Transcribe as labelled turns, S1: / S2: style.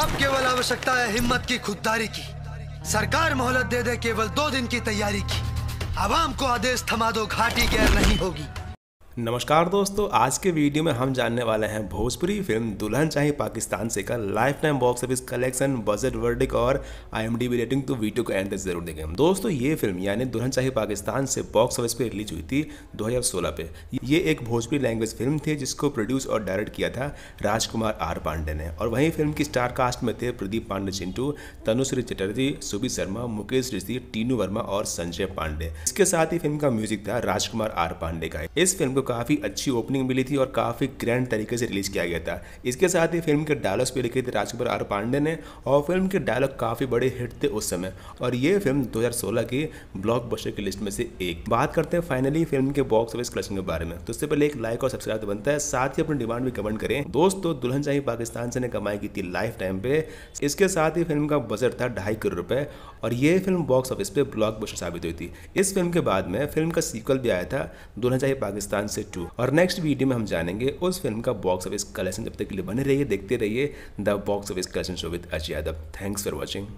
S1: अब केवल आवश्यकता है हिम्मत की खुददारी की सरकार मोहलत दे दे केवल दो दिन की तैयारी की आवाम को आदेश थमा दो घाटी गैर नहीं होगी
S2: नमस्कार दोस्तों आज के वीडियो में हम जानने वाले हैं भोजपुरी फिल्म दुल्हन चाहिए पाकिस्तान से का lifetime box office collection budget verdict और आईएमडीबी रेटिंग तो वीडियो को एंड तक जरूर देखें दोस्तों ये फिल्म यानी दुल्हन चाहिए पाकिस्तान से बॉक्स ऑफिस पे रिलीज हुई थी 2016 पे ये एक भोजपुरी लैंग्वेज फिल्म थी जिसको प्रोड्यूस और डायरेक्ट किया था राजकुमार आर पांडे ने और वहीं फिल्म की स्टार कास्ट में थे प्रदीप पांडे चिंटू तनुश्री चटर्जी सुबी शर्मा मुकेश ऋषि टीनू वर्मा और संजय पांडे इसके साथ ही फिल्म का म्यूजिक था राजकुमार आर पांडे का इस फिल्म को को तो काफ़ी अच्छी ओपनिंग मिली थी और काफ़ी ग्रैंड तरीके से रिलीज़ किया गया था इसके साथ ही फिल्म के डायलॉग्स भी लिखे थे राजकुमार आर पांडे ने और फिल्म के डायलॉग काफ़ी बड़े हिट थे उस समय और ये फिल्म 2016 की ब्लॉकबस्टर की लिस्ट में से एक बात करते हैं फाइनली फिल्म के बॉक्स ऑफिस कलेक्शन के बारे में तो उससे पहले एक लाइक और सब्सक्राइब तो बनता है साथ ही अपनी डिमांड भी कमेंट करें दोस्तों दुल्हन चाहिए पाकिस्तान से ने कमाई की थी लाइफ टाइम पे इसके साथ ही फिल्म का बजट था ढाई करोड़ रुपए और ये फिल्म बॉक्स ऑफिस पे ब्लॉकबस्टर साबित हुई थी इस फिल्म के बाद में फिल्म का सीक्वल भी आया था दुल्हन चाहिए पाकिस्तान से टू और नेक्स्ट वीडियो में हम जानेंगे उस फिल्म का बॉक्स ऑफिस कलेक्शन जब तक के लिए बने रहिए देखते रहिए the box office collection show with Ajay Yadav thanks for watching